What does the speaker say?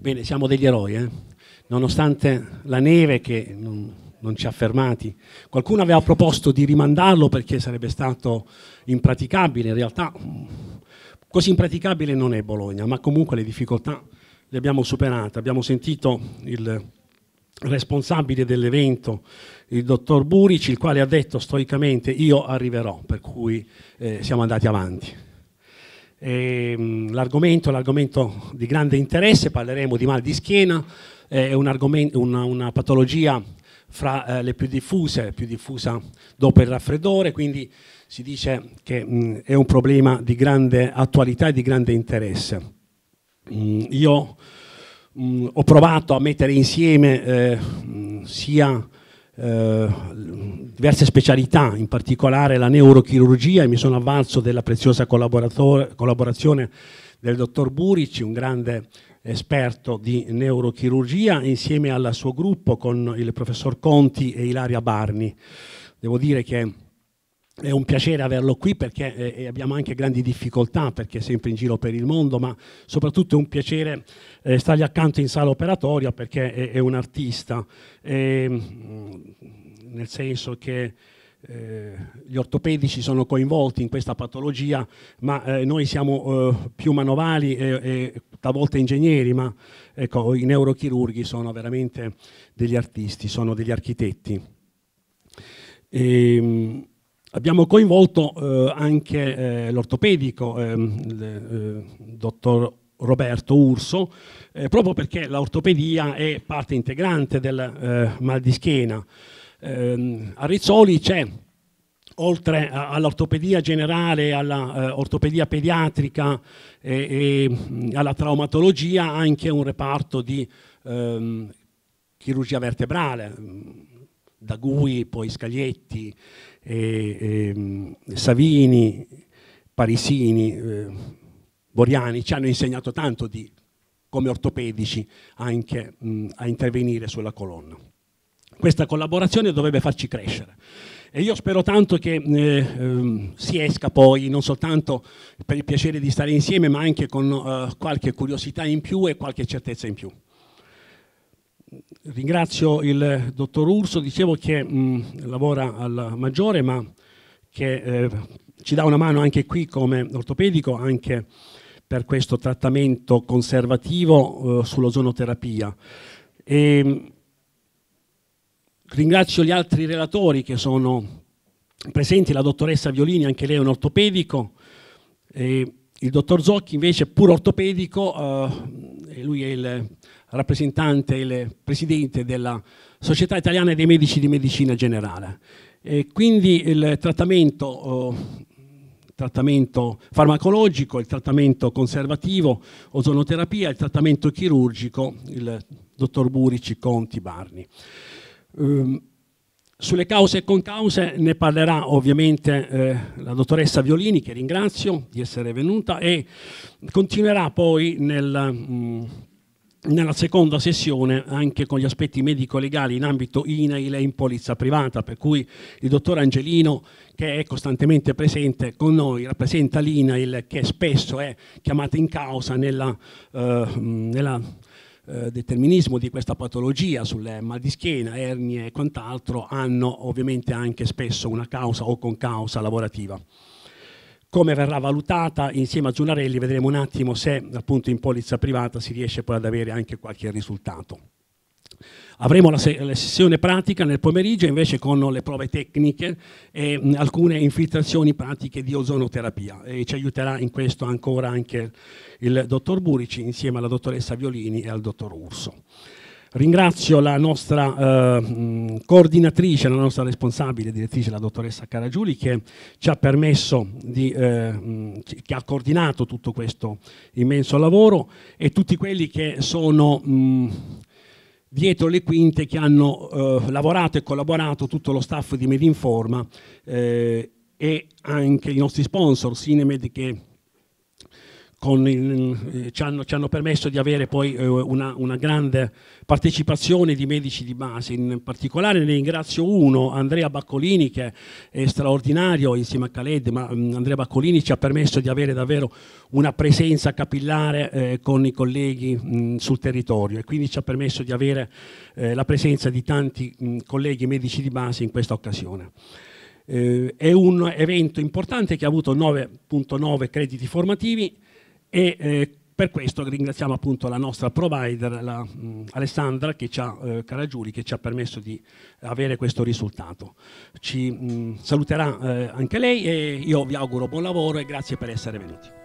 Bene, siamo degli eroi, eh? nonostante la neve che non, non, ci ha fermati. Qualcuno aveva proposto di rimandarlo perché sarebbe stato impraticabile, in realtà così impraticabile non è Bologna, ma comunque le difficoltà le abbiamo superate. Abbiamo sentito il responsabile dell'evento, il dottor Burici, il quale ha detto stoicamente io arriverò, per cui eh, siamo andati avanti. Ehm, l'argomento, l'argomento di grande interesse, parleremo di mal di schiena, eh, è un una, una, patologia fra eh, le più diffuse, più diffusa dopo il raffreddore, quindi si dice che mh, è un problema di grande attualità e di grande interesse. Mh, io mh, ho provato a mettere insieme eh, sia eh, diverse specialità, in particolare la neurochirurgia e mi sono avvalso della preziosa collaborazione del dottor Burici, un grande esperto di neurochirurgia, insieme al suo gruppo con il professor Conti e Ilaria Barni. Devo dire che è un piacere averlo qui perché eh, abbiamo anche grandi difficoltà perché è sempre in giro per il mondo, ma soprattutto è un piacere eh, stargli accanto in sala operatoria perché è, è un artista, e, ehm, nel senso che eh, gli ortopedici sono coinvolti in questa patologia, ma eh, noi siamo eh, più manovali e, e, talvolta ingegneri, ma ecco, i neurochirurghi sono veramente degli artisti, sono degli architetti. E, ehm, Abbiamo coinvolto eh, anche eh, l'ortopedico, il ehm, eh, dottor Roberto Urso, eh, proprio perché l'ortopedia è parte integrante del eh, mal di schiena. Ehm, a Rizzoli c'è oltre all'ortopedia generale, all'ortopedia pediatrica e, e, alla traumatologia, anche un reparto di ehm, chirurgia vertebrale, da GUI, poi Scaglietti eh, eh, Savini, Parisini, eh, Boriani ci hanno insegnato tanto di, come ortopedici anche mh, a intervenire sulla colonna. Questa collaborazione dovrebbe farci crescere. E io spero tanto che eh, ehm, si esca poi non soltanto per il piacere di stare insieme, ma anche con eh, qualche curiosità in più e qualche certezza in più ringrazio il dottor Urso, dicevo che mh, lavora al Maggiore, ma che eh, ci dà una mano anche qui come ortopedico, anche per questo trattamento conservativo eh, sull'ozonoterapia. E, ringrazio gli altri relatori che sono presenti, la dottoressa Violini, anche lei è un ortopedico, e il dottor Zocchi invece pur ortopedico, eh, lui è il rappresentante, il presidente della Società Italiana dei Medici di Medicina Generale. E quindi il trattamento, eh, trattamento, farmacologico, il trattamento conservativo, ozonoterapia, il trattamento chirurgico, il dottor Burici, Conti, Barni. Eh, sulle cause e concause ne parlerà ovviamente eh, la dottoressa Violini, che ringrazio di essere venuta, e continuerà poi nel... Mh, mm, nella seconda sessione anche con gli aspetti medico-legali in ambito INAIL e in polizza privata, per cui il dottor Angelino, che è costantemente presente con noi, rappresenta l'INAIL che spesso è chiamata in causa nella, eh, nella eh, determinismo di questa patologia sulle mal di schiena, ernie e quant'altro, hanno ovviamente anche spesso una causa o con causa lavorativa. Come verrà valutata insieme a Giularelli vedremo un attimo se appunto in polizza privata si riesce poi ad avere anche qualche risultato. Avremo la, se la, sessione pratica nel pomeriggio invece con le prove tecniche e mh, alcune infiltrazioni pratiche di ozonoterapia e ci aiuterà in questo ancora anche il dottor Burici insieme alla dottoressa Violini e al dottor Urso. Ringrazio la nostra eh, coordinatrice, la nostra responsabile direttrice, la dottoressa Caragiuli, che ci ha permesso di, eh, che ha coordinato tutto questo immenso lavoro e tutti quelli che sono mh, dietro le quinte, che hanno eh, lavorato e collaborato, tutto lo staff di Medinforma eh, e anche i nostri sponsor, Cinemed, che il, eh, ci, hanno, ci, hanno, permesso di avere poi eh, una, una, grande partecipazione di medici di base, in particolare ne ringrazio uno, Andrea Baccolini che è straordinario insieme a Khaled, ma mm, Andrea Baccolini ci ha permesso di avere davvero una presenza capillare eh, con i colleghi mh, mm, sul territorio e quindi ci ha permesso di avere eh, la presenza di tanti mh, mm, colleghi medici di base in questa occasione. Eh, è un evento importante che ha avuto 9.9 crediti formativi, e eh, per questo ringraziamo appunto la nostra provider, la, mh, mm, Alessandra che ci ha, eh, Caragiuri, che ci ha permesso di avere questo risultato. Ci mh, mm, saluterà eh, anche lei e io vi auguro buon lavoro e grazie per essere venuti.